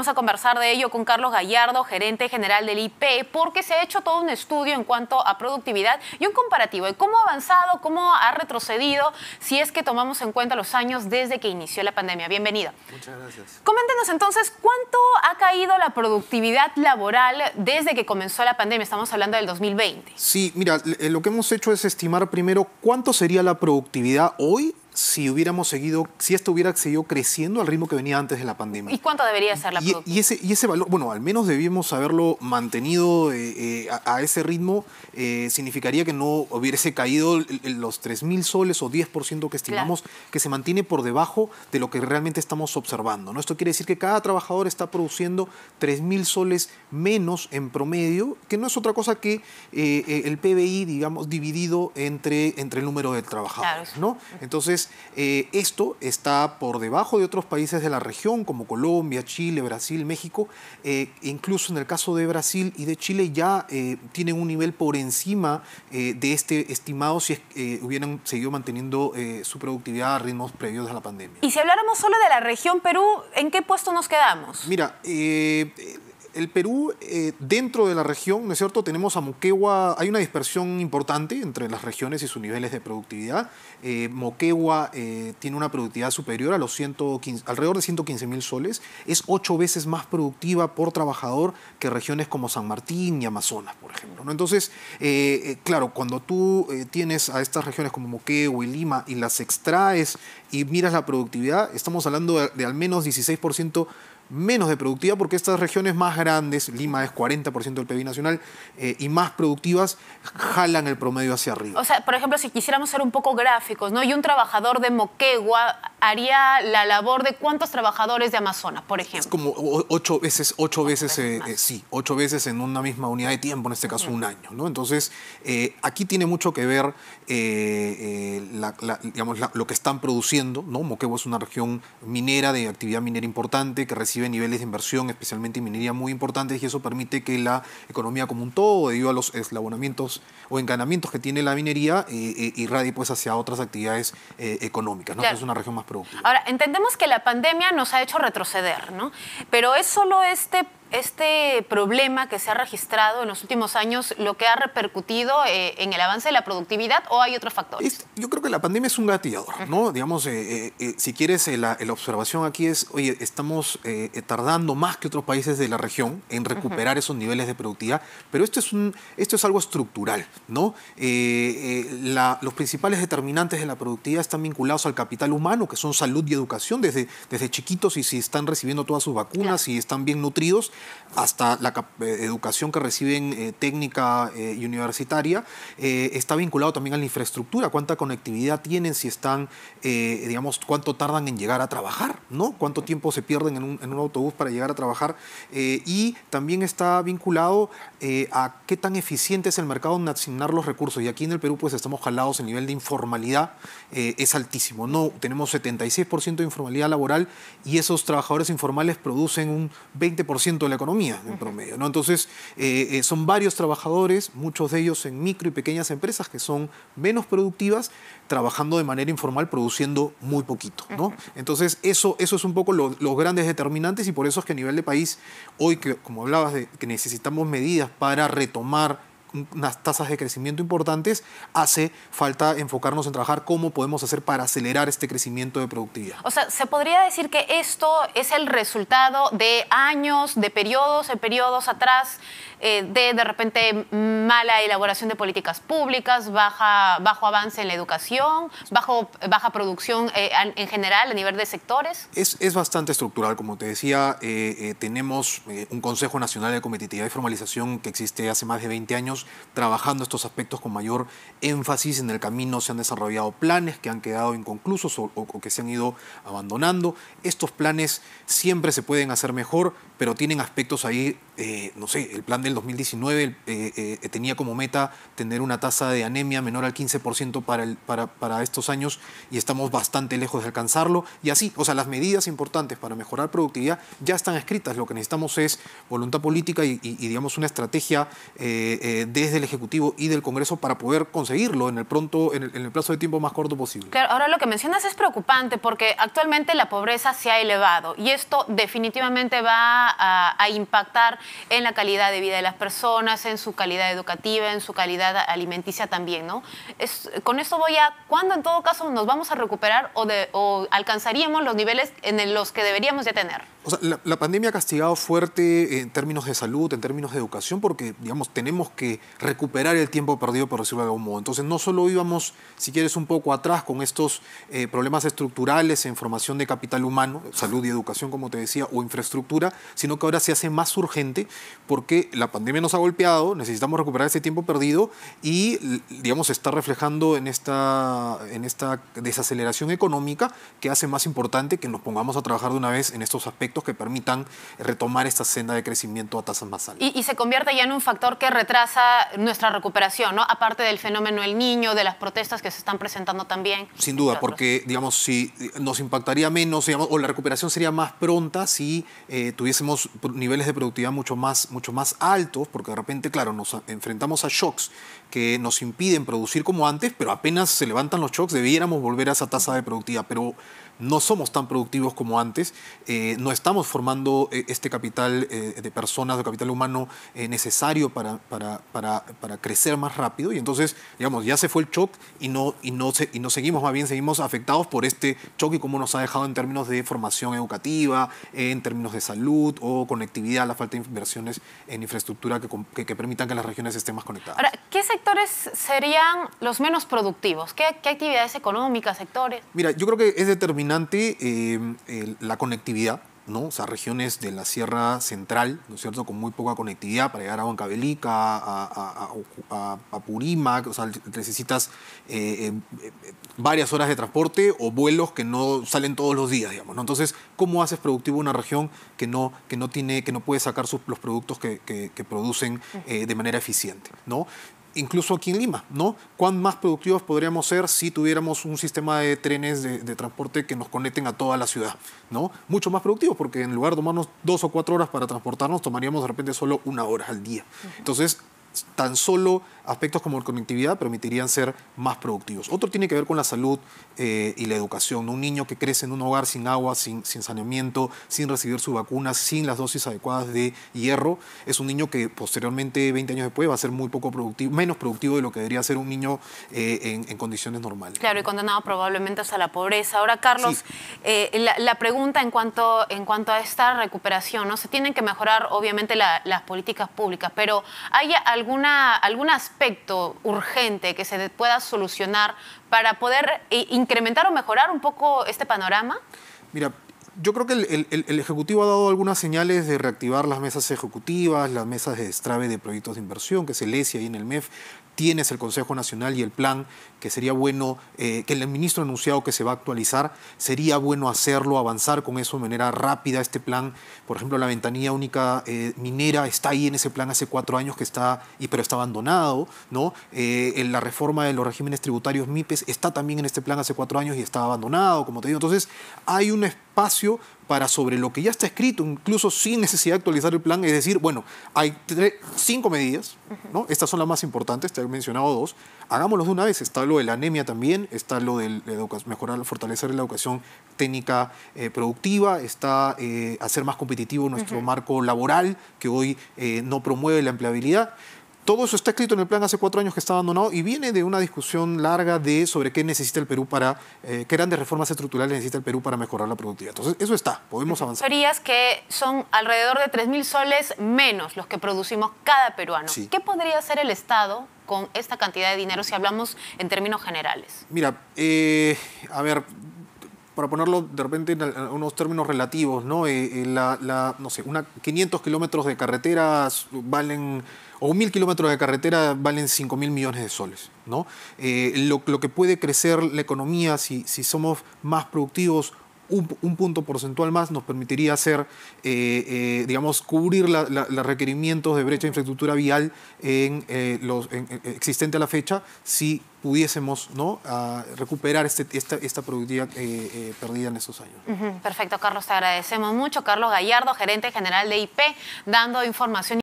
Vamos a conversar de ello con Carlos Gallardo, gerente general del IP, porque se ha hecho todo un estudio en cuanto a productividad y un comparativo de cómo ha avanzado, cómo ha retrocedido, si es que tomamos en cuenta los años desde que inició la pandemia. Bienvenido. Muchas gracias. Coméntenos entonces cuánto ha caído la productividad laboral desde que comenzó la pandemia. Estamos hablando del 2020. Sí, mira, eh, lo que hemos hecho es estimar primero cuánto sería la productividad hoy si hubiéramos seguido, si esto hubiera seguido creciendo al ritmo que venía antes de la pandemia. ¿Y cuánto debería ser la y, e, y ese, y ese valor, bueno, al menos debíamos haberlo mantenido eh, eh, a, ese ritmo, eh, significaría que no hubiese caído los 3.000 soles o 10% que estimamos que se mantiene por debajo de lo que realmente estamos observando. ¿no? Esto quiere decir que cada trabajador está produciendo 3.000 soles menos en promedio, que no es otra cosa que el PBI, digamos, dividido entre, entre el número de trabajadores. ¿no? Entonces, eh, esto está por debajo de otros países de la región, como Colombia, Chile, Brasil, México. Eh, incluso en el caso de Brasil y de Chile ya eh, tienen un nivel por encima de este estimado si hubieran seguido manteniendo su productividad a ritmos previos a la pandemia. Y si habláramos solo de la región Perú, ¿en qué puesto nos quedamos? Mira, el Perú, eh, dentro de la región, ¿no es cierto? Tenemos a Moquegua, hay una dispersión importante entre las regiones y sus niveles de productividad. Eh, Moquegua eh, tiene una productividad superior a los 115, alrededor de 115 mil soles. Es ocho veces más productiva por trabajador que regiones como San Martín y Amazonas, por ejemplo. Entonces, claro, cuando tú tienes a estas regiones como Moquegua y Lima y las extraes y miras la productividad, estamos hablando de al menos 16% menos de productiva porque estas regiones más grandes, Lima es 40% del PIB nacional, eh, y más productivas jalan el promedio hacia arriba. O sea, por ejemplo, si quisiéramos ser un poco gráficos, ¿no? Y un trabajador de Moquegua haría la labor de cuántos trabajadores de Amazonas, por ejemplo. Es como ocho veces, ocho, veces, eh, eh, sí, ocho veces en una misma unidad de tiempo, en este caso mm. un año, ¿no? Entonces, aquí tiene mucho que ver digamos, lo que están produciendo. ¿no? Moquegua es una región minera, de actividad minera importante, que recibe niveles de inversión, especialmente en minería, muy importantes, y eso permite que la economía como un todo, debido a los eslabonamientos o enganamientos que tiene la minería, eh, eh, irradie pues, hacia otras actividades eh, económicas. ¿no? Es una región más productiva. Ahora, entendemos que la pandemia nos ha hecho retroceder, ¿no? pero es solo este este problema que se ha registrado en los últimos años lo que ha repercutido eh, en el avance de la productividad o hay otros factores? yo creo que la pandemia es un gatillador, ¿no? Digamos, eh, eh, si quieres, la, observación aquí es, oye, estamos tardando más que otros países de la región en recuperar esos niveles de productividad, pero esto es, algo estructural, ¿no? los principales determinantes de la productividad están vinculados al capital humano, que son salud y educación desde, chiquitos y si están recibiendo todas sus vacunas, y están bien nutridos, hasta la eh, educación que reciben eh, técnica eh, y universitaria, está vinculado también a la infraestructura, cuánta conectividad tienen, si están, digamos, cuánto tardan en llegar a trabajar, ¿no? Cuánto tiempo se pierden en un, autobús para llegar a trabajar. y también está vinculado a qué tan eficiente es el mercado en asignar los recursos. Y aquí en el Perú, pues estamos jalados, el nivel de informalidad es altísimo, ¿no? Tenemos 76% de informalidad laboral y esos trabajadores informales producen un 20% de la economía en promedio. ¿no? Entonces, eh, eh, son varios trabajadores, muchos de ellos en micro y pequeñas empresas que son menos productivas, trabajando de manera informal, produciendo muy poquito. ¿no? Entonces, eso, eso es un poco los grandes determinantes y por eso es que a nivel de país, hoy que, como hablabas, de, que necesitamos medidas para retomar unas tasas de crecimiento importantes, hace falta enfocarnos en trabajar cómo podemos hacer para acelerar este crecimiento de productividad. O sea, ¿se podría decir que esto es el resultado de años, de periodos, de periodos atrás? Eh, de de repente mala elaboración de políticas públicas, bajo avance en la educación, bajo, baja producción eh, en general a nivel de sectores? Es, bastante estructural, como te decía, eh, tenemos un Consejo Nacional de Competitividad y Formalización que existe hace más de 20 años, trabajando estos aspectos con mayor énfasis en el camino, se han desarrollado planes que han quedado inconclusos o que se han ido abandonando. Estos planes siempre se pueden hacer mejor, pero tienen aspectos ahí eh, no sé, el plan del 2019 eh, eh, tenía como meta tener una tasa de anemia menor al 15% para, para, estos años y estamos bastante lejos de alcanzarlo. Y así, o sea, las medidas importantes para mejorar productividad ya están escritas. Lo que necesitamos es voluntad política y, digamos, una estrategia desde el Ejecutivo y del Congreso para poder conseguirlo en el, pronto, en el, plazo de tiempo más corto posible. Claro, ahora lo que mencionas es preocupante porque actualmente la pobreza se ha elevado y esto definitivamente va a impactar en la calidad de vida de las personas, en su calidad educativa, en su calidad alimenticia también, ¿no? Es, con esto voy a, ¿cuándo en todo caso nos vamos a recuperar o, alcanzaríamos los niveles en los que deberíamos ya tener? O sea, la, pandemia ha castigado fuerte en términos de salud, en términos de educación, porque, digamos, tenemos que recuperar el tiempo perdido, por decirlo de algún modo. Entonces, no solo íbamos, si quieres, un poco atrás con estos eh, problemas estructurales en formación de capital humano, salud y educación, como te decía, o infraestructura, sino que ahora se hace más urgente porque la pandemia nos ha golpeado, necesitamos recuperar ese tiempo perdido y, digamos, está reflejando en esta, en esta desaceleración económica que hace más importante que nos pongamos a trabajar de una vez en estos aspectos que permitan retomar esta senda de crecimiento a tasas más altas. Y, se convierte ya en un factor que retrasa nuestra recuperación, ¿no? Aparte del fenómeno del Niño, de las protestas que se están presentando también. Sin duda, porque, digamos, si nos impactaría menos, o la recuperación sería más pronta si eh, tuviésemos niveles de productividad muy mucho más, mucho más altos, porque de repente, claro, nos enfrentamos a shocks que nos impiden producir como antes, pero apenas se levantan los shocks, debiéramos volver a esa tasa de productividad. Pero no somos tan productivos como antes, eh, no estamos formando eh, este capital eh, de personas, de capital humano necesario para, para, crecer más rápido y entonces, digamos, ya se fue el shock y no, y, no se, y no seguimos, más bien seguimos afectados por este shock y cómo nos ha dejado en términos de formación educativa, en términos de salud o conectividad, la falta de inversiones en infraestructura que, permitan que las regiones estén más conectadas. Ahora, ¿qué sectores serían los menos productivos? ¿Qué, qué actividades económicas, sectores? Mira, yo creo que es determinante Em, la conectividad, ¿no? O sea, regiones de la Sierra Central, ¿no es cierto?, con muy poca conectividad para llegar a Huancabelica, a, a, o sea, necesitas eh, em, em, varias horas de transporte o vuelos que no salen todos los días, digamos, ¿no? Entonces, ¿cómo haces productivo una región que no, que no, tiene, que no puede sacar los productos que, producen eh, de manera eficiente, ¿no? incluso aquí en Lima, ¿no? ¿Cuán más productivos podríamos ser si tuviéramos un sistema de trenes de, transporte que nos conecten a toda la ciudad, ¿no? Mucho más productivos, porque en lugar de tomarnos dos o cuatro horas para transportarnos, tomaríamos de repente solo una hora al día. Entonces, tan solo aspectos como la conectividad permitirían ser más productivos. Otro tiene que ver con la salud eh, y la educación. Un niño que crece en un hogar sin agua, sin, saneamiento, sin recibir su vacuna, sin las dosis adecuadas de hierro, es un niño que posteriormente, 20 años después, va a ser muy poco productivo, menos productivo de lo que debería ser un niño eh, en, condiciones normales. Claro, y condenado probablemente a la pobreza. Ahora, Carlos, eh, la, pregunta en cuanto, en cuanto a esta recuperación, ¿no? Se tienen que mejorar, obviamente, las políticas públicas, pero ¿hay alguna, algunas aspecto urgente que se pueda solucionar para poder eh, incrementar o mejorar un poco este panorama? Mira, yo creo que el, Ejecutivo ha dado algunas señales de reactivar las mesas ejecutivas, las mesas de destrave de proyectos de inversión, que se el ahí en el MEF, tienes el Consejo Nacional y el plan que sería bueno, eh, que el ministro ha anunciado que se va a actualizar, sería bueno hacerlo, avanzar con eso de manera rápida. Este plan, por ejemplo, la ventanilla única eh, minera está ahí en ese plan hace cuatro años que está, y, pero está abandonado, ¿no? Eh, la reforma de los regímenes tributarios MIPES está también en este plan hace cuatro años y está abandonado, como te digo. Entonces, hay un espacio para sobre lo que ya está escrito, incluso sin necesidad de actualizar el plan, es decir, bueno, hay cinco medidas, ¿no? Estas son las más importantes, te he mencionado dos, hagámoslos de una vez, está lo de la anemia también, está lo de mejorar, fortalecer la educación técnica eh, productiva, está eh, hacer más competitivo nuestro marco laboral, que hoy eh, no promueve la empleabilidad. Todo eso está escrito en el plan hace cuatro años que está abandonado y viene de una discusión larga de sobre qué necesita el Perú para, eh, qué grandes reformas estructurales necesita el Perú para mejorar la productividad. Entonces, eso está, podemos avanzar. Teorías que son alrededor de 3.000 soles menos los que producimos cada peruano. ¿Qué podría hacer el Estado con esta cantidad de dinero si hablamos en términos generales? Mira, eh, a ver, para ponerlo de repente en unos términos relativos, ¿no? Eh, eh, la, no sé, 500 kilómetros de carretera valen, o 1.000 kilómetros de carretera valen 5.000 millones de soles, ¿no? Eh, lo, que puede crecer la economía si somos más productivos un, punto porcentual más nos permitiría hacer, eh, eh, digamos, cubrir los requerimientos de brecha de infraestructura vial en, eh, los, en, existente a la fecha si pudiésemos ¿no? recuperar este, esta, productividad perdida en estos años. Perfecto, Carlos, te agradecemos mucho. Carlos Gallardo, gerente general de IP, dando información.